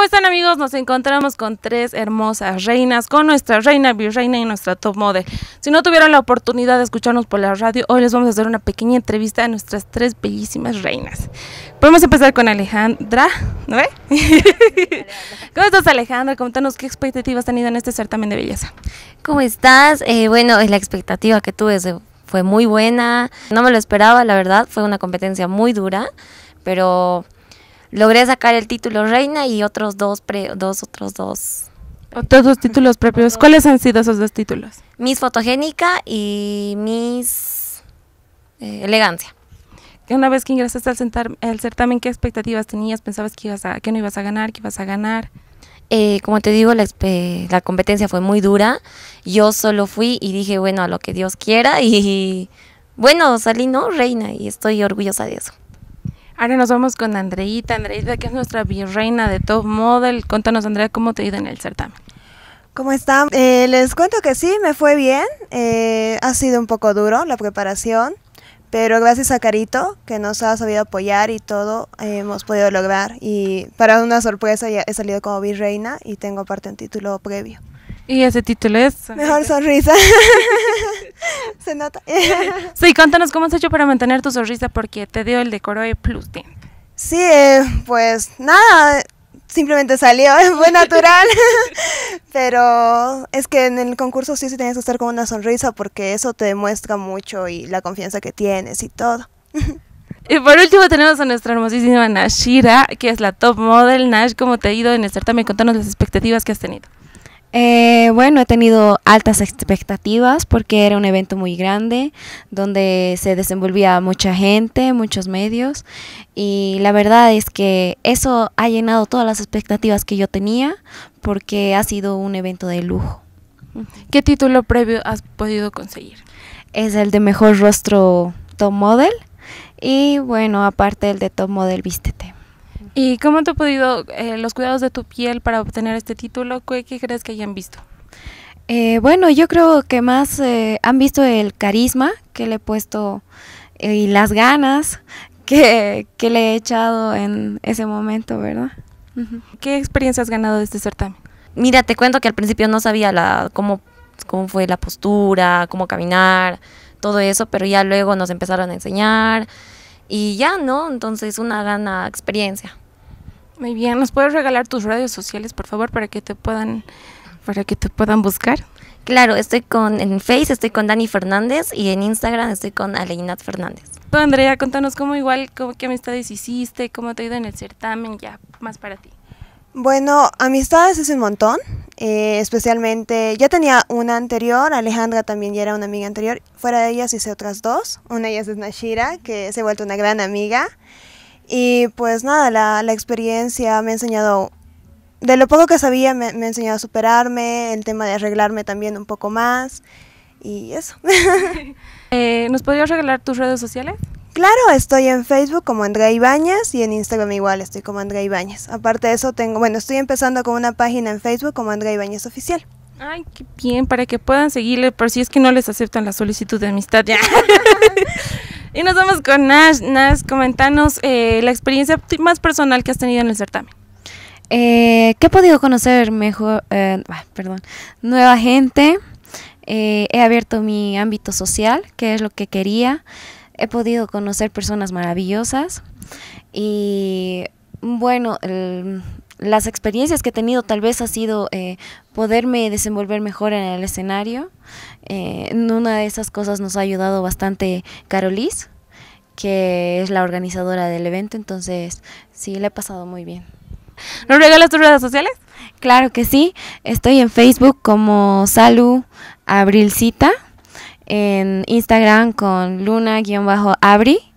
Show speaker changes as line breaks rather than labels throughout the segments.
¿Cómo están amigos? Nos encontramos con tres hermosas reinas, con nuestra reina, virreina y nuestra top model. Si no tuvieron la oportunidad de escucharnos por la radio, hoy les vamos a hacer una pequeña entrevista a nuestras tres bellísimas reinas. Podemos empezar con Alejandra, ¿no ve? ¿Cómo estás Alejandra? Contanos qué expectativas han tenido en este certamen de belleza.
¿Cómo estás? Eh, bueno, la expectativa que tuve fue muy buena, no me lo esperaba, la verdad, fue una competencia muy dura, pero logré sacar el título reina y otros dos, dos otros dos.
Otros dos títulos propios. ¿Cuáles han sido esos dos títulos?
Miss Fotogénica y Miss eh, Elegancia. Una vez que ingresaste
al, sentar, certamen, ¿qué expectativas tenías? ¿Pensabas que, ibas a, que no ibas a ganar, que ibas a ganar?
Eh, como te digo, la, la, competencia fue muy dura. Yo solo fui y dije, bueno, a lo que Dios quiera. Y bueno, salí, ¿no? Reina, y estoy orgullosa de eso.
Ahora nos vamos con Andreita, Andreita que es nuestra virreina de top
model. Cuéntanos
Andrea, ¿cómo te ha ido en el certamen?
¿Cómo están? Eh, les cuento que sí, me fue bien. Eh, ha sido un poco duro la preparación, pero gracias a Carito, que nos ha sabido apoyar y todo, hemos podido lograr. Y para una sorpresa ya he salido como virreina y tengo parte en título previo.
Y ese título es...
Mejor sonrisa. Se nota.
sí, cuéntanos cómo has hecho para mantener tu sonrisa porque te dio el decoro de Plus
Sí, eh, pues nada, simplemente salió, fue natural. Pero es que en el concurso sí, sí tienes que estar con una sonrisa porque eso te demuestra mucho y la confianza que tienes y todo. Y por último
tenemos a nuestra hermosísima Nashira, que es la top model. Nash, ¿cómo te ha ido en el también Contanos las expectativas que has tenido.
Eh, bueno, he tenido altas expectativas porque era un evento muy grande donde se desenvolvía mucha gente, muchos medios y la verdad es que eso ha llenado todas las expectativas que yo tenía porque ha sido un evento de lujo. ¿Qué título previo has podido conseguir? Es el de mejor rostro top model y bueno, aparte el de top model vístete.
¿Y cómo te han podido eh, los cuidados de tu piel para obtener este título? ¿Qué, crees que hayan visto?
Eh, bueno, yo creo que más eh, han visto el carisma que le he puesto y las ganas que, le he echado en ese momento, ¿verdad? ¿Qué experiencia has ganado de este certamen? Mira, te cuento que al principio no sabía la, cómo, cómo fue la postura, cómo caminar, todo eso, pero ya luego nos empezaron a enseñar y ya, ¿no? Entonces una gana experiencia. Muy bien, ¿nos puedes regalar tus redes sociales, por favor, para que te puedan, para que te puedan buscar? Claro, estoy con en Face, estoy con Dani Fernández y en Instagram estoy con Aleinat Fernández.
Andrea, contanos cómo igual, cómo, qué amistades hiciste, cómo te ha ido en el certamen, ya, más para ti.
Bueno, amistades es un montón, eh, especialmente ya tenía una anterior, Alejandra también ya era una amiga anterior, fuera de ellas hice otras dos, una de ellas es Nashira, que se ha vuelto una gran amiga, y pues nada, la, la experiencia me ha enseñado, de lo poco que sabía, me, ha enseñado a superarme, el tema de arreglarme también un poco más y eso. Eh, ¿Nos podrías regalar tus redes sociales? Claro, estoy en Facebook como Andrea Ibáñez y en Instagram igual estoy como Andrea Ibáñez. Aparte de eso, tengo, bueno, estoy empezando con una página en Facebook como Andrea Ibañez Oficial. Ay,
qué bien, para que puedan seguirle por si es que no les aceptan la solicitud de amistad ya.
Y nos vamos con Nash. Nash, comentanos
eh, la experiencia más personal que has tenido en el certamen.
Eh, he podido conocer mejor, eh, ah, perdón, nueva gente. Eh, he abierto mi ámbito social, que es lo que quería. He podido conocer personas maravillosas. Y bueno, el, las experiencias que he tenido tal vez ha sido eh, poderme desenvolver mejor en el escenario. Eh, en una de esas cosas nos ha ayudado bastante Carolis, que es la organizadora del evento, entonces sí, le he pasado muy bien. ¿Nos regalas tus redes sociales? Claro que sí, estoy en Facebook como Salu Abrilcita, en Instagram con luna-abri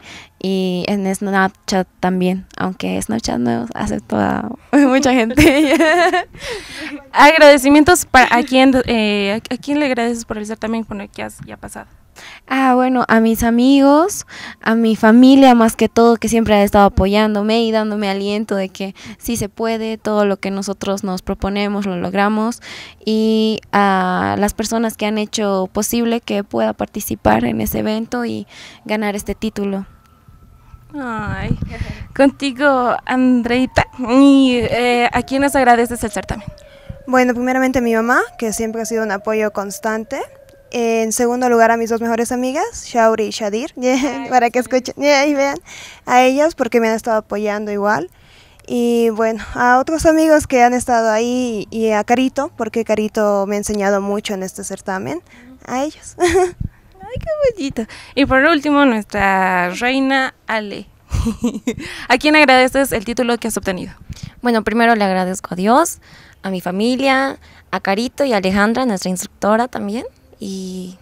y en Snapchat también, aunque Snapchat no hace a mucha gente.
Agradecimientos para a quién, eh, a, le agradeces por el también con el que has ya pasado.
Ah, bueno, a mis amigos, a mi familia más que todo, que siempre ha estado apoyándome y dándome aliento de que sí se puede, todo lo que nosotros nos proponemos lo logramos. Y a las personas que han hecho posible que pueda participar en ese evento y ganar este título.
Ay. Contigo, Andreita, y, eh, ¿a quién agradeces el certamen?
Bueno, primeramente a mi mamá, que siempre ha sido un apoyo constante. En segundo lugar, a mis dos mejores amigas, Shauri y Shadir, para que escuchen y vean a ellas, porque me han estado apoyando igual. Y bueno, a otros amigos que han estado ahí y a Carito, porque Carito me ha enseñado mucho en este certamen. A ellos.
Ay, qué bonito. Y por último, nuestra reina Ale.
¿A quién agradeces el título que has obtenido? Bueno, primero le agradezco a Dios, a mi familia, a Carito y a Alejandra, nuestra instructora también, y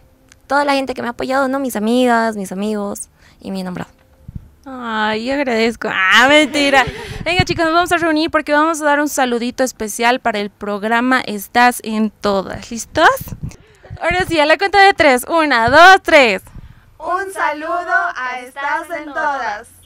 toda la gente que me ha apoyado, ¿no? Mis amigas, mis amigos y mi nombrado. Ay, agradezco. Ah, mentira. Venga, chicos, nos vamos a reunir porque vamos a dar un saludito especial para
el programa Estás en Todas. ¿Listos? Ahora sí, a la cuenta de tres. Una, dos, tres.
Un saludo a Estás en Todas.